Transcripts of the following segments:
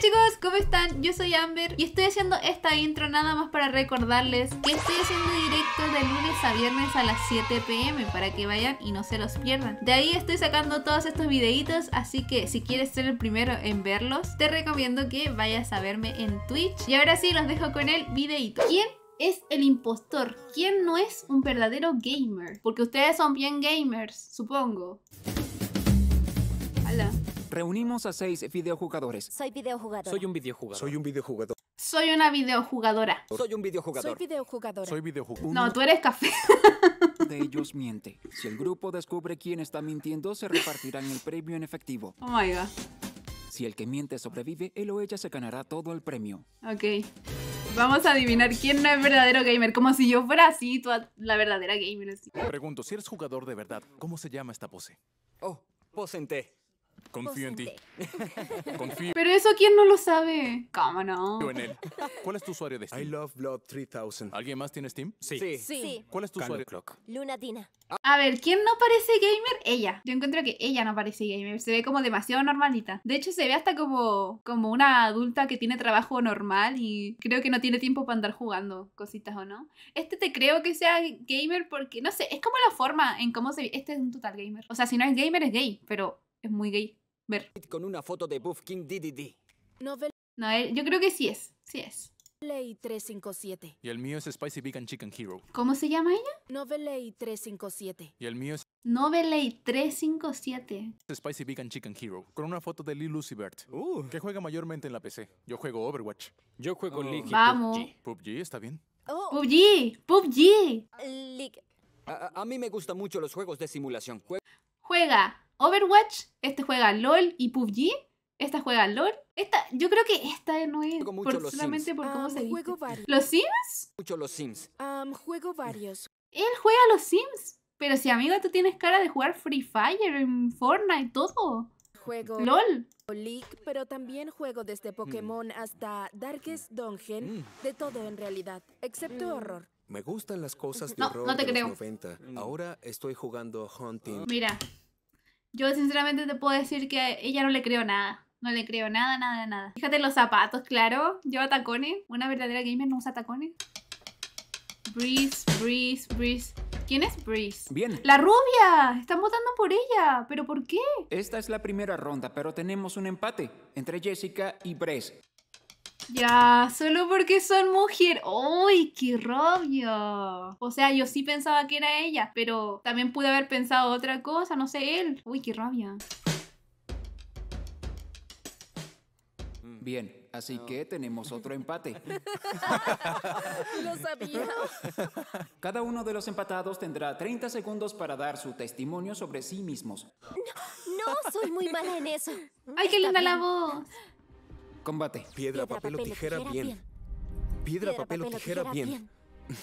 Hola chicos, ¿cómo están? Yo soy Amber y estoy haciendo esta intro nada más para recordarles que estoy haciendo directos de lunes a viernes a las 7 pm para que vayan y no se los pierdan. De ahí estoy sacando todos estos videitos, así que si quieres ser el primero en verlos, te recomiendo que vayas a verme en Twitch. Y ahora sí, los dejo con el videito. ¿Quién es el impostor? ¿Quién no es un verdadero gamer? Porque ustedes son bien gamers, supongo. Hola. Reunimos a seis videojugadores. Soy videojugador. Soy un videojugador. Soy un videojugador. Soy una videojugadora. Soy un videojugador. Soy videojugadora. Soy videojugador. No, tú eres café. de ellos miente. Si el grupo descubre quién está mintiendo, se repartirán el premio en efectivo. Oh my god. Si el que miente sobrevive, él o ella se ganará todo el premio. Ok. Vamos a adivinar quién no es verdadero gamer. Como si yo fuera así, la verdadera gamer. Pregunto, si eres jugador de verdad, ¿cómo se llama esta pose? Oh, pose en T. Confío en ti. Confío. Pero eso quién no lo sabe. ¿Cómo no? ¿Cuál es tu usuario de Steam? I love Blood 3000. ¿Alguien más tiene Steam? Sí. Sí. ¿Cuál es tu usuario? Luna Dina. A ver, ¿quién no parece gamer? Ella. Yo encuentro que ella no parece gamer. Se ve como demasiado normalita. De hecho, se ve hasta como, como una adulta que tiene trabajo normal y creo que no tiene tiempo para andar jugando cositas o no. Este te creo que sea gamer porque, no sé, es como la forma en cómo se ve. Este es un total gamer. O sea, si no es gamer, es gay, pero es muy gay ver. Con una foto de Buff King DDD. Novel no, yo creo que sí es, sí es. Ley 357. Y el mío es Spicy Vegan Chicken Hero. ¿Cómo se llama ella? Novelay 357. Y el mío es Novelay 357. Spicy Vegan Chicken Hero, con una foto de Lee lucybert uh. que juega mayormente en la PC. Yo juego Overwatch. Yo juego oh. Vamos. PUBG. PUBG, está bien. Oh. PUBG, PUBG. A, mí me gustan mucho los juegos de simulación. juega Overwatch, este juega LOL y PUBG, esta juega LOL. Esta, yo creo que esta no es por, solamente por cómo se juego ¿Los Sims? Mucho los Sims. Um, juego varios. Él juega los Sims. Pero si amiga, tú tienes cara de jugar Free Fire, en Fortnite, todo. Juego LOL. League, pero también juego desde hmm. Pokémon hasta Darkest hmm. Dungeon, hmm. de todo en realidad, excepto horror. Me gustan las cosas de no, horror no te de creo. Ahora estoy jugando Hunting. Mira, yo sinceramente te puedo decir que ella no le creo nada. No le creo nada, nada, nada. Fíjate los zapatos, claro. Lleva tacones. Una verdadera gamer no usa tacones. Breeze, Breeze, Breeze. ¿Quién es Breeze? Bien. ¡La rubia! Están votando por ella. ¿Pero por qué? Esta es la primera ronda, pero tenemos un empate entre Jessica y Breeze. Ya, solo porque son mujer. ¡Uy, qué rabia! O sea, yo sí pensaba que era ella, pero también pude haber pensado otra cosa, no sé, él. ¡Uy, qué rabia! Bien, así que tenemos otro empate. Lo sabía. Cada uno de los empatados tendrá 30 segundos para dar su testimonio sobre sí mismos. No, no soy muy mala en eso. ¡Ay, qué linda la voz! combate. Piedra, papel, o tijera, bien. Piedra, papel, o tijera, bien.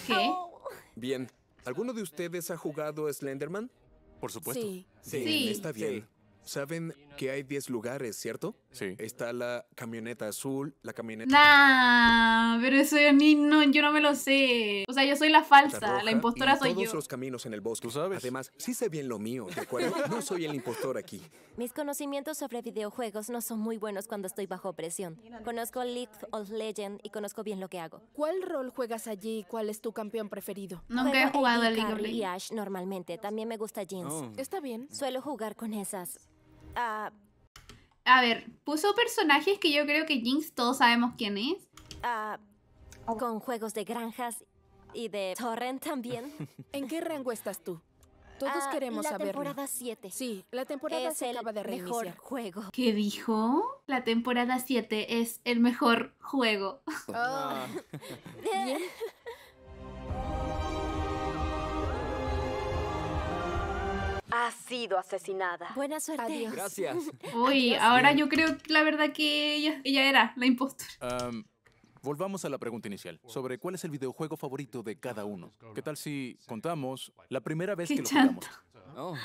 ¿Qué? Oh. Bien. ¿Alguno de ustedes ha jugado Slenderman? Por supuesto. Sí, está bien. Saben que hay 10 lugares, ¿cierto? Sí. Está la camioneta azul, la camioneta... Nah, pero eso yo, ni, no, yo no me lo sé. O sea, yo soy la falsa, la, impostora soy yo. caminos en el bosque. ¿Tú sabes? Además, sí sé bien lo mío, de acuerdo. no soy el impostor aquí. Mis conocimientos sobre videojuegos no son muy buenos cuando estoy bajo presión. Conozco League of Legends y conozco bien lo que hago. ¿Cuál rol juegas allí y cuál es tu campeón preferido? Nunca he jugado a League of Legends. normalmente. También me gusta Jeans. Oh. Está bien. Suelo jugar con esas. Ah, a ver, puso personajes que yo creo que Jinx todos sabemos quién es. Ah, con juegos de granjas y de torrent también. ¿En qué rango estás tú? Todos ah, queremos saber. saberlo. temporada 7. Sí, la temporada se acaba de reiniciar. juego. ¿Qué dijo? La temporada 7 es el mejor juego. ha sido asesinada. Buena suerte. Adiós. Gracias. Uy, ahora yo creo que la verdad que ella, era la impostor. volvamos a la pregunta inicial, sobre cuál es el videojuego favorito de cada uno. ¿Qué tal si contamos la primera vez que lo jugamos?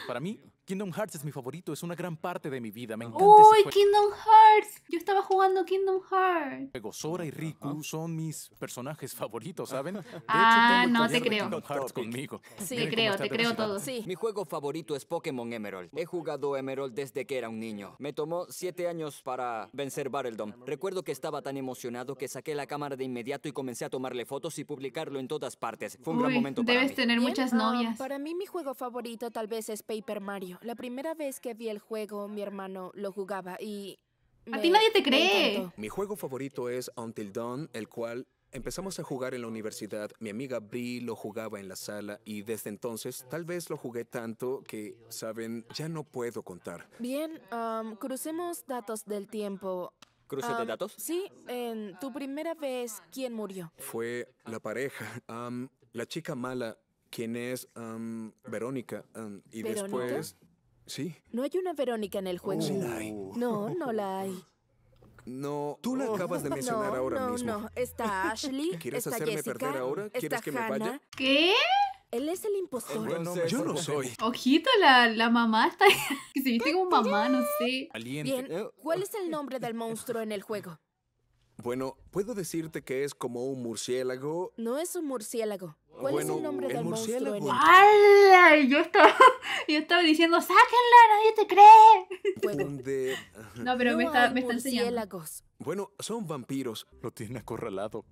para mí, Kingdom Hearts es mi favorito, es una gran parte de mi vida, me encanta. ¡Uy, Kingdom Hearts! Yo estaba jugando Kingdom Hearts. Juego Sora y Riku son mis personajes favoritos, ¿saben? ah, no te creo. conmigo. Sí, creo, te creo todo. Sí. Mi juego favorito es Pokémon Emerald. He jugado Emerald desde que era un niño. Me tomó siete años para vencer Battledom. Recuerdo que estaba tan emocionado que saqué la cámara de inmediato y comencé a tomarle fotos y publicarlo en todas partes. Fue un gran momento para debes tener muchas ah, novias. para mí mi juego favorito tal vez es Paper Mario. La primera vez que vi el juego, mi hermano lo jugaba y... a ti nadie te cree. Mi juego favorito es Until Dawn, el cual empezamos a jugar en la universidad. Mi amiga Bree lo jugaba en la sala y desde entonces tal vez lo jugué tanto que, saben, ya no puedo contar. Bien, um, crucemos datos del tiempo. ¿Cruce de um, datos? Sí, en tu primera vez, ¿quién murió? Fue la pareja. Um, la chica mala quien es Verónica. y después ¿Sí? No hay una Verónica en el juego. No, no la hay. No, tú la oh. acabas de mencionar ahora mismo. No, no, está Ashley, ¿Quieres está hacerme Jessica, perder ahora? ¿Quieres que me vaya? ¿Qué? Él es el impostor. yo no soy. Ojito, la, la mamá está. que se viste como mamá, no sé. Bien, eh, ¿cuál oh. es el nombre del monstruo en el juego? Bueno, puedo decirte que es como un murciélago. No es un murciélago. ¿Cuál es el nombre el del murciélago. monstruo? ¡Hala! Yo estaba, yo estaba diciendo, sáquenla, nadie te cree. ¿Dónde? No, pero me, está, me está enseñando. Bueno, son vampiros. Lo tiene acorralado.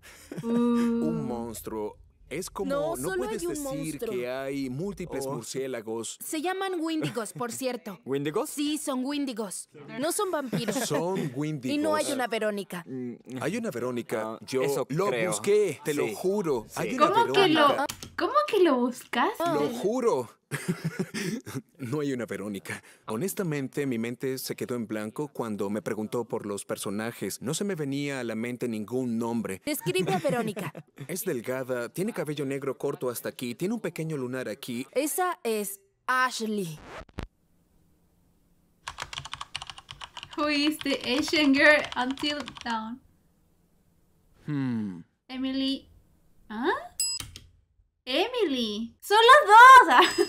Uh. un monstruo es como, no, decir que hay múltiples oh, murciélagos. Se llaman Windigos, por cierto. ¿Windigos? Sí, son Windigos. No son vampiros. Son windigos. y no hay una Verónica. Mm, hay una Verónica. Ah, Yo lo busqué, te lo juro. Hay una ¿Cómo que lo- ¿Cómo que lo buscas? Lo juro. no hay una Verónica. Honestamente, mi mente se quedó en blanco cuando me preguntó por los personajes. No se me venía a la mente ningún nombre. Describe a Verónica. Es delgada, tiene cabello negro corto hasta aquí, tiene un pequeño lunar aquí. Esa es Ashley. Who is the Asian girl until down? Hmm. Emily. ¿Ah? Emily. Son los dos.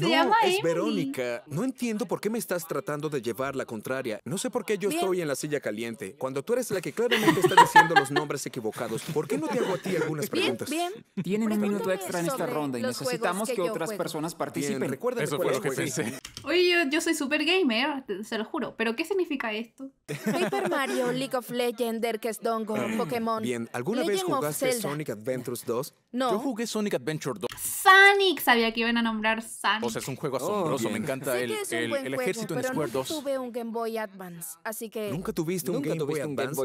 no, es Verónica. No entiendo por qué me estás tratando de llevar la contraria. No sé por qué yo estoy en la silla caliente. Cuando tú eres la que claramente está diciendo los nombres equivocados, ¿por qué no te hago a ti algunas preguntas? Bien, bien. Tienen un minuto extra en esta ronda y necesitamos que, otras personas participen. lo que Oye, yo, soy super gamer, se lo juro. ¿Pero qué significa esto? Paper Mario, League of Legends, Derkes Dongo, ah, Pokémon. Bien, ¿alguna vez jugaste Sonic Adventures 2? No. Yo jugué Sonic Adventure 2 Sonic. Sabía que iban a nombrar Sonic. O sea, es un juego oh, asombroso. me encanta el, el, el, ejército juego, en Square 2. Nunca tuve un Game Boy Advance, así que. ¿Nunca tuviste un, Game, Boy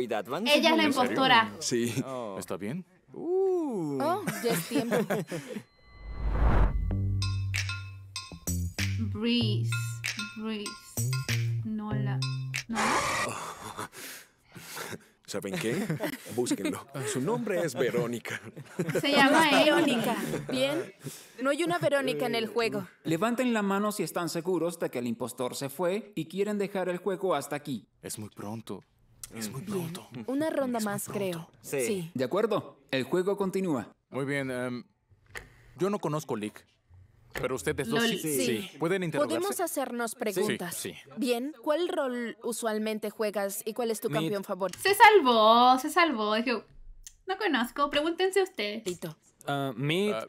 Advance? Ella es la impostora. Sí. Oh. ¿Está bien? Uh. Oh, ya es tiempo. Breeze. Breeze. No la. No la. Oh. ¿Saben qué? Búsquenlo. Su nombre es Verónica. Se llama Verónica. Bien. No hay una Verónica en el juego. Levanten la mano si están seguros de que el impostor se fue y quieren dejar el juego hasta aquí. Es muy pronto. Mm. Es muy pronto. Una ronda más, creo. Sí. De acuerdo. El juego continúa. Muy bien. Em, yo no conozco Lick. Pero ustedes dos pueden interrogarse. Podemos hacernos preguntas. Bien, ¿cuál rol usualmente juegas y cuál es tu campeón favorito? Se salvó, se salvó. no conozco, pregúntense ustedes. Tito. Ah, Mid, ah.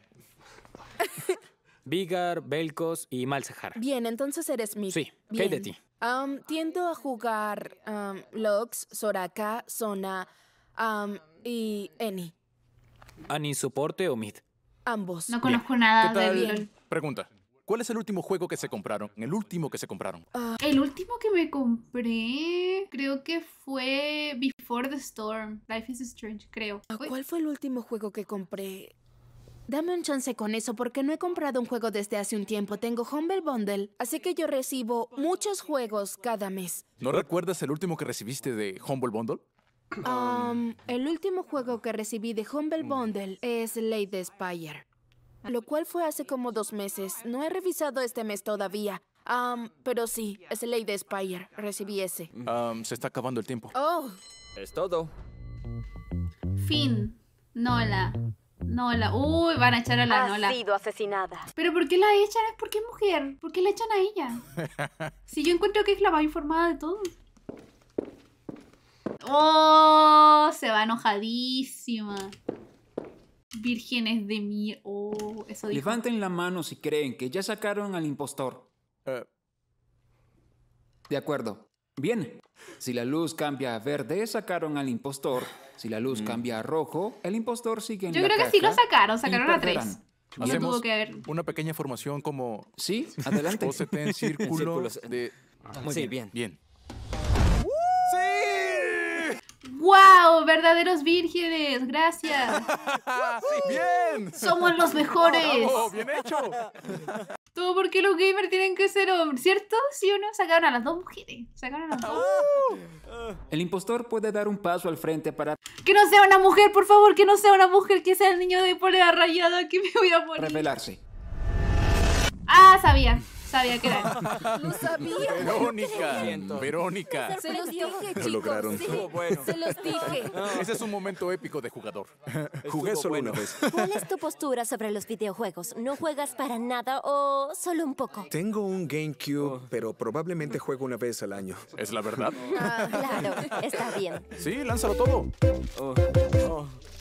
Belcos y Malzahar. Bien, entonces eres Mid. Sí, ¿qué de ti? tiendo a jugar Lux, Soraka, Zona y Eni. ¿Ani soporte o Mid? Ambos. No conozco nada de bien. Pregunta. ¿Cuál es el último juego que se compraron? El último que se compraron. Ah, el último que me compré creo que fue Before the Storm. Life is Strange, creo. Ah, ¿Cuál fue el último juego que compré? Dame un chance con eso porque no he comprado un juego desde hace un tiempo. Tengo Humble Bundle, así que yo recibo muchos juegos cada mes. ¿No recuerdas el último que recibiste de Humble Bundle? Um, el último juego que recibí de Humble Bundle es Lady Spire lo cual fue hace como dos meses. No he revisado este mes todavía. pero sí, es ley de Spire. Recibí ese. se está acabando el tiempo. Oh. Es todo. Fin. Nola. Nola. Uy, van a echar a la Nola. Ha sido asesinada. Pero ¿por qué la echan? Es porque mujer. ¿Por qué la echan a ella? si yo encuentro que es la más informada de todo. Oh, se va enojadísima. Vírgenes de mí, oh, eso Levanten la mano si creen que ya sacaron al impostor. Eh. De acuerdo. Bien. Si la luz cambia a verde, sacaron al impostor. Si la luz mm. cambia a rojo, el impostor sigue en Yo creo que sí lo sacaron, sacaron a tres. una pequeña formación como... Sí, adelante. O círculos muy bien. bien. ¡Wow! ¡Verdaderos vírgenes! ¡Gracias! sí, ¡Bien! ¡Somos los mejores! Todo porque los gamers tienen que ser hombres, ¿cierto? ¿Sí uno Sacaron a las dos mujeres. Sacaron a las dos. Uh. El impostor puede dar un paso al frente para. ¡Que no sea una mujer, por favor! ¡Que no sea una mujer! ¡Que sea el niño de polea rayada! ¡Que me voy a morir! Revelarse. Ah, sabía. Sabía que era. Lo sabía. Verónica. Verónica. Se los dije, chicos. Lo lograron. Se los dije. Ese es un momento épico de jugador. Jugué solo una vez. ¿Cuál es tu postura sobre los videojuegos? ¿No juegas para nada o solo un poco? Tengo un GameCube, oh. pero probablemente juego una vez al año. ¿Es la verdad? Ah, claro, está bien. Sí, lánzalo todo. Oh. oh.